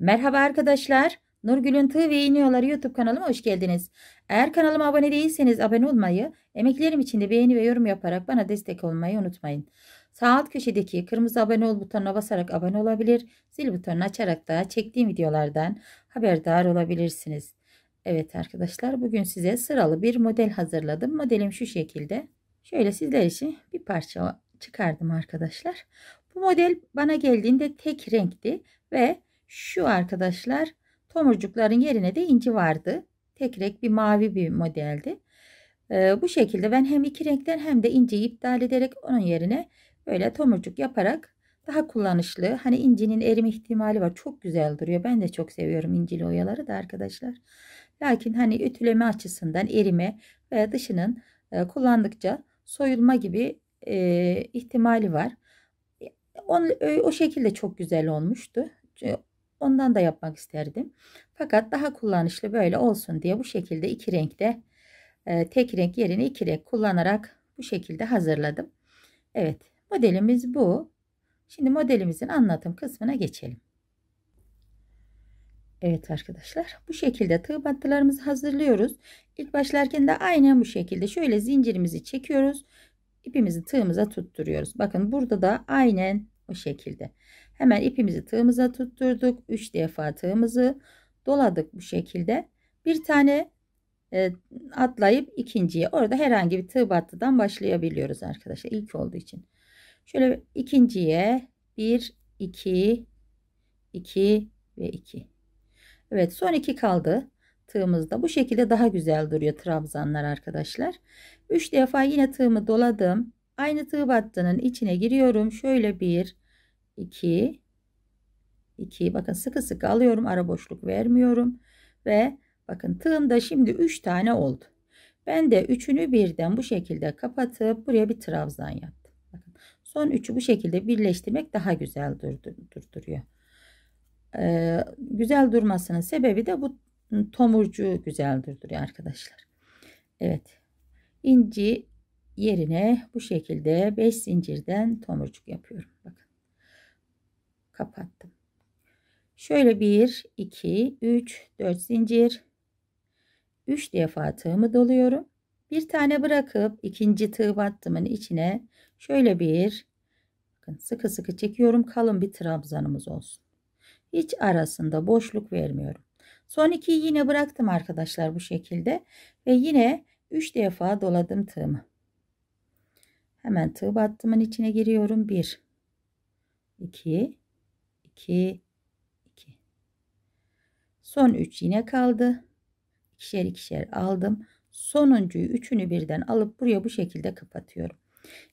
Merhaba arkadaşlar. Nurgül'ün Tığ ve İniyorları YouTube kanalıma hoş geldiniz. Eğer kanalıma abone değilseniz abone olmayı, emeklerim için de beğeni ve yorum yaparak bana destek olmayı unutmayın. Sağ alt köşedeki kırmızı abone ol butonuna basarak abone olabilir, zil butonunu açarak da çektiğim videolardan haberdar olabilirsiniz. Evet arkadaşlar bugün size sıralı bir model hazırladım. Modelim şu şekilde. Şöyle sizler için bir parça çıkardım arkadaşlar. Bu model bana geldiğinde tek renkti ve şu arkadaşlar tomurcukların yerine de inci vardı. Tek renk bir mavi bir modeldi. Ee, bu şekilde ben hem iki renkten hem de inciyi iptal ederek onun yerine böyle tomurcuk yaparak daha kullanışlı. Hani incinin erime ihtimali var. Çok güzel duruyor. Ben de çok seviyorum incili oyaları da arkadaşlar. Lakin hani ütüleme açısından erime veya dışının e, kullandıkça soyulma gibi e, ihtimali var. On, e, o şekilde çok güzel olmuştu. Ondan da yapmak isterdim. Fakat daha kullanışlı böyle olsun diye bu şekilde iki renkte e, tek renk yerine iki renk kullanarak bu şekilde hazırladım. Evet modelimiz bu. Şimdi modelimizin anlatım kısmına geçelim. Evet arkadaşlar bu şekilde tığ battılarımızı hazırlıyoruz. İlk başlarken de aynen bu şekilde şöyle zincirimizi çekiyoruz. İpimizi tığımıza tutturuyoruz. Bakın burada da aynen bu şekilde. Hemen ipimizi tığımıza tutturduk. 3 defa tığımızı doladık bu şekilde. Bir tane e, atlayıp ikinciye orada herhangi bir tığ battıdan başlayabiliyoruz arkadaşlar. İlk olduğu için. Şöyle ikinciye 1, 2, 2 ve 2. Evet son 2 kaldı tığımızda. Bu şekilde daha güzel duruyor trabzanlar arkadaşlar. 3 defa yine tığımı doladım. Aynı tığ battının içine giriyorum. Şöyle 1, 2 2 bakın sıkı sıkı alıyorum ara boşluk vermiyorum ve bakın tığımda şimdi 3 tane oldu. Ben de üçünü birden bu şekilde kapatıp buraya bir trabzan yaptım. Bakın son üçü bu şekilde birleştirmek daha güzel durdur durduruyor. Ee, güzel durmasının sebebi de bu tomurcu güzel durduruyor arkadaşlar. Evet. inci yerine bu şekilde 5 zincirden tomurcuk yapıyorum. Bakın kapattım. Şöyle 1, 2, 3, 4 zincir. 3 defa tığımı doluyorum. Bir tane bırakıp ikinci tığ battımın içine şöyle bir bakın sıkı sıkı çekiyorum. Kalın bir trabzanımız olsun. Hiç arasında boşluk vermiyorum. Son iki yine bıraktım arkadaşlar bu şekilde. Ve yine 3 defa doladım tığımı. Hemen tığ battımın içine giriyorum. 1 2 2 2 son 3 yine kaldı ikişer ikişer aldım sonuncuyu üçünü birden alıp buraya bu şekilde kapatıyorum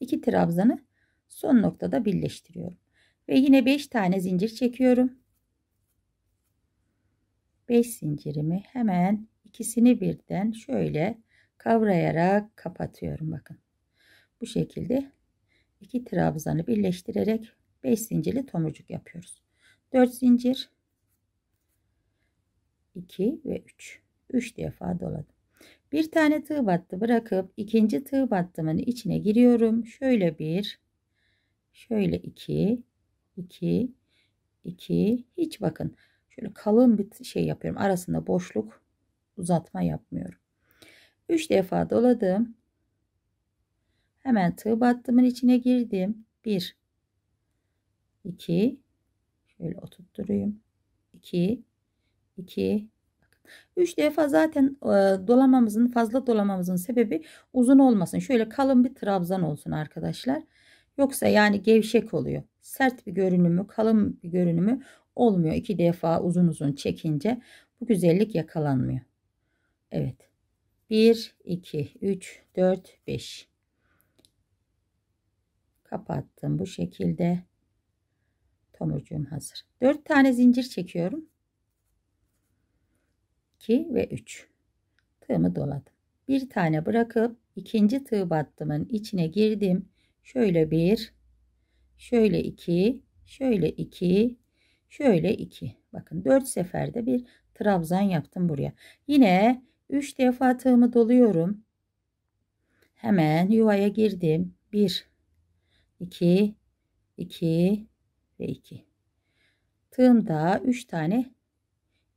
iki trabzanı son noktada birleştiriyorum ve yine 5 tane zincir çekiyorum 5 zincirimi hemen ikisini birden şöyle kavrayarak kapatıyorum bakın bu şekilde iki trabzanı birleştirerek 5 zincirli tomurcuk yapıyoruz 4 zincir 2 ve 3 3 defa doladım bir tane tığ battı bırakıp ikinci tığ battımın içine giriyorum şöyle bir şöyle 2 2 2 hiç bakın şöyle kalın bir şey yapıyorum arasında boşluk uzatma yapmıyorum 3 defa doladım hemen tığ battımın içine girdim 1 2 Şöyle oturtturayım. 2 2 3 defa zaten e, dolamamızın fazla dolamamızın sebebi uzun olmasın. Şöyle kalın bir trabzan olsun arkadaşlar. Yoksa yani gevşek oluyor. Sert bir görünümü, kalın bir görünümü olmuyor. 2 defa uzun uzun çekince bu güzellik yakalanmıyor. Evet. 1 2 3 4 5 kapattım bu şekilde tomurcuğum hazır. 4 tane zincir çekiyorum. 2 ve 3. Tığımı doladım. Bir tane bırakıp ikinci tığ battımın içine girdim. Şöyle bir, şöyle iki, şöyle iki, şöyle iki. Bakın 4 seferde bir trabzan yaptım buraya. Yine 3 defa tığımı doluyorum. Hemen yuvaya girdim. 1 2 2 ve 2. Tığımda 3 tane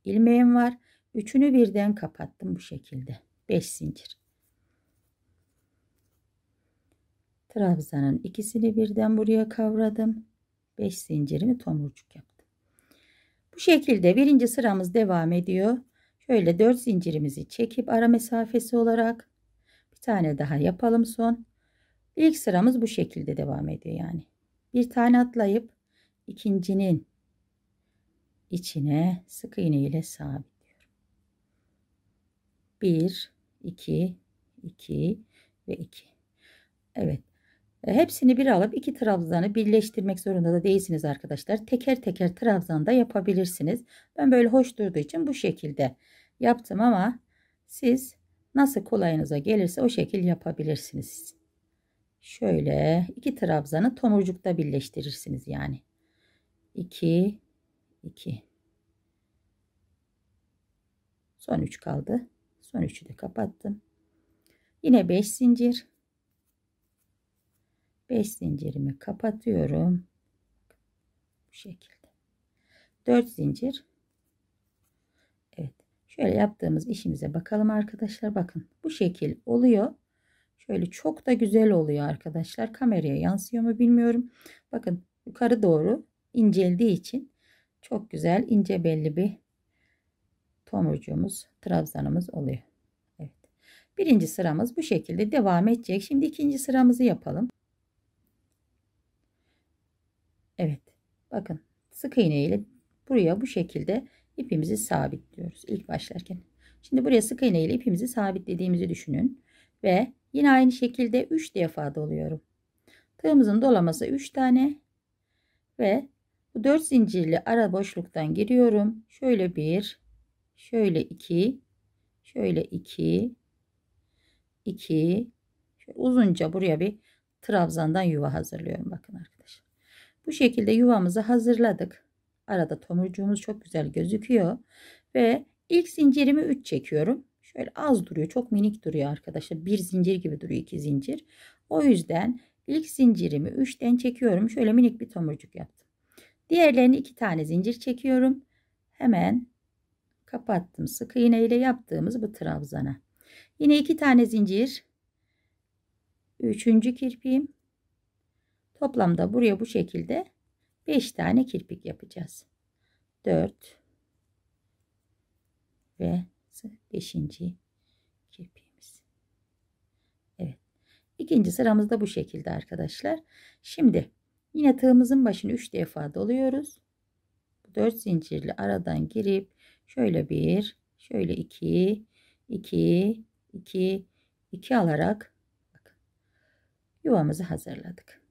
ilmeğim var. Üçünü birden kapattım bu şekilde. 5 zincir. Trabzanın ikisini birden buraya kavradım. 5 zincirimi tomurcuk yaptım. Bu şekilde birinci sıramız devam ediyor. Şöyle 4 zincirimizi çekip ara mesafesi olarak bir tane daha yapalım son. İlk sıramız bu şekilde devam ediyor yani. Bir tane atlayıp ikincinin içine sık iğne ile sabitliyorum. 1 2 2 ve 2. Evet. E, hepsini bir alıp iki trabzanı birleştirmek zorunda da değilsiniz arkadaşlar. Teker teker trabzan da yapabilirsiniz. Ben böyle hoş durduğu için bu şekilde yaptım ama siz nasıl kolayınıza gelirse o şekil yapabilirsiniz. Şöyle iki trabzanı tomurcukta birleştirirsiniz yani. 2 2 son 3 kaldı son 3'ü de kapattım yine 5 zincir 5 zincirimi kapatıyorum bu şekilde 4 zincir Evet şöyle yaptığımız işimize bakalım arkadaşlar bakın bu şekil oluyor Şöyle çok da güzel oluyor arkadaşlar. Kameraya yansıyor mu bilmiyorum. Bakın yukarı doğru inceldiği için çok güzel ince belli bir tomurcuğumuz, trabzanımız oluyor. Evet. Birinci sıramız bu şekilde devam edecek. Şimdi ikinci sıramızı yapalım. Evet. Bakın sık iğne ile buraya bu şekilde ipimizi sabitliyoruz ilk başlarken. Şimdi buraya sık iğne ile ipimizi sabitlediğimizi düşünün ve yine aynı şekilde 3 defa doluyorum. Tığımızın dolaması 3 tane ve bu 4 zincirli ara boşluktan giriyorum. Şöyle 1, şöyle 2, şöyle 2, 2. Uzunca buraya bir trabzandan yuva hazırlıyorum bakın arkadaşlar. Bu şekilde yuvamızı hazırladık. Arada tomurcuğumuz çok güzel gözüküyor ve ilk zincirimi 3 çekiyorum. Şöyle az duruyor. Çok minik duruyor arkadaşlar. Bir zincir gibi duruyor iki zincir. O yüzden ilk zincirimi 3'ten çekiyorum. Şöyle minik bir tomurcuk yaptım. Diğerlerini iki tane zincir çekiyorum. Hemen kapattım. Sık iğne ile yaptığımız bu trabzana. Yine iki tane zincir. Üçüncü kirpiğim. Toplamda buraya bu şekilde 5 tane kirpik yapacağız. 4 ve 5. kirpiğimiz. Evet. İkinci sıramız da bu şekilde arkadaşlar. Şimdi Yine tığımızın başını 3 defa doluyoruz. 4 zincirli aradan girip şöyle bir, şöyle 2, 2, 2, 2 alarak yuvamızı hazırladık.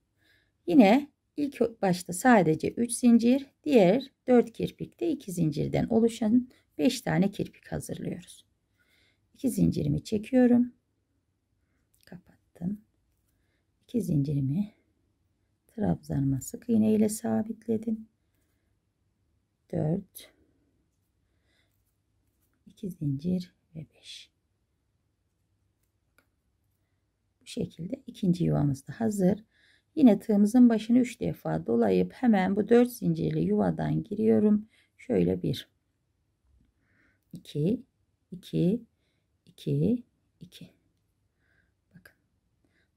Yine ilk başta sadece 3 zincir, diğer 4 kirpikte 2 zincirden oluşan 5 tane kirpik hazırlıyoruz. 2 zincirimi çekiyorum. Kapattım. 2 zincirimi trabzanıma sık iğne ile sabitledim. 4 2 zincir ve 5 bu şekilde ikinci yuvamız da hazır. Yine tığımızın başını 3 defa dolayıp hemen bu 4 zincirli yuvadan giriyorum. Şöyle 1 2 2 2 2 Bakın.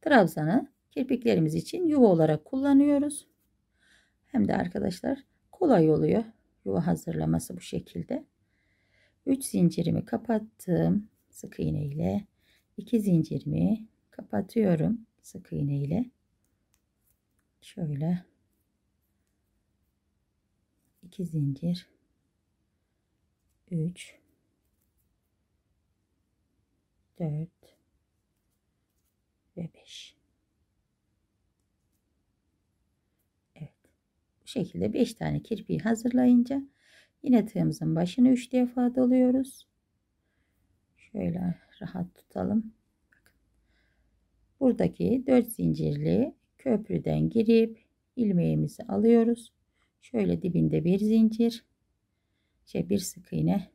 Trabzanı kirpiklerimiz için yuva olarak kullanıyoruz. Hem de arkadaşlar kolay oluyor yuva hazırlaması bu şekilde. 3 zincirimi kapattım sık iğne ile 2 zincirimi kapatıyorum sık iğne ile. Şöyle 2 zincir 3 4 ve 5 şekilde 5 tane kirpiği hazırlayınca yine tığımızın başını 3 defa doluyoruz. Şöyle rahat tutalım. Buradaki 4 zincirli köprüden girip ilmeğimizi alıyoruz. Şöyle dibinde bir zincir, şey bir sık iğne.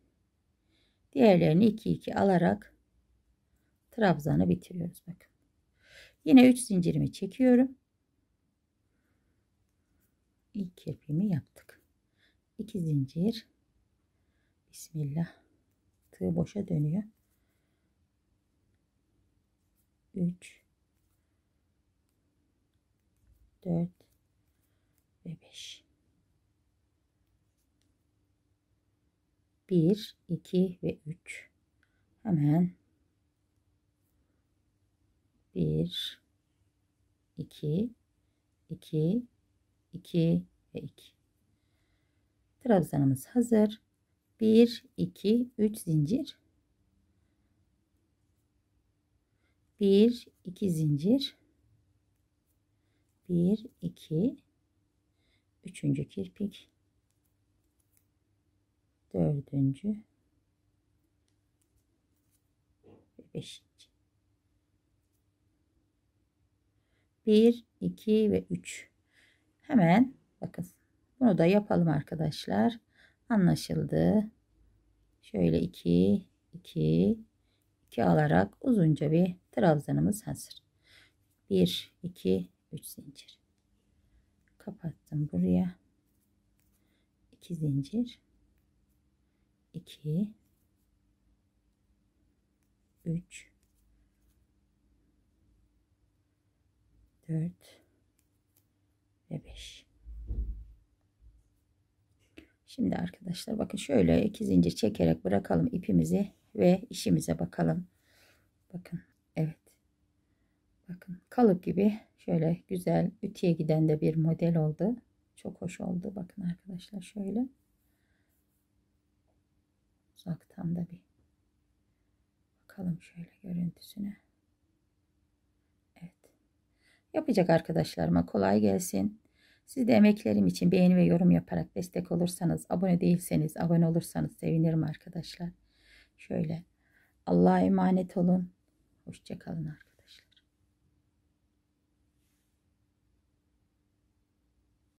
Diğerlerini 2 2 alarak trabzanı bitiriyoruz bakın. Yine 3 zincirimi çekiyorum ilk kirpiğimi yaptık. 2 zincir. Bismillah. Tığ boşa dönüyor. 3 4 ve 5 1 2 ve 3 hemen 1 2 2 2 ve 2. Trabzanımız hazır. 1, 2, 3 zincir. 1, 2 zincir. 1, 2, 3. kirpik. 4. 5. 1, 2 ve 3. Hemen bakın bunu da yapalım arkadaşlar. Anlaşıldı. Şöyle 2 2 2 alarak uzunca bir trabzanımız hazır. 1 2 3 zincir. Kapattım buraya. 2 zincir. 2 3 4 ve 5. Şimdi arkadaşlar bakın şöyle iki zincir çekerek bırakalım ipimizi ve işimize bakalım. Bakın evet. Bakın kalıp gibi şöyle güzel ütüye giden de bir model oldu. Çok hoş oldu. Bakın arkadaşlar şöyle. Uzaktan da bir bakalım şöyle görüntüsüne. Evet. Yapacak arkadaşlarıma kolay gelsin. Siz de emeklerim için beğeni ve yorum yaparak destek olursanız, abone değilseniz abone olursanız sevinirim arkadaşlar. Şöyle Allah'a emanet olun. Hoşçakalın arkadaşlar.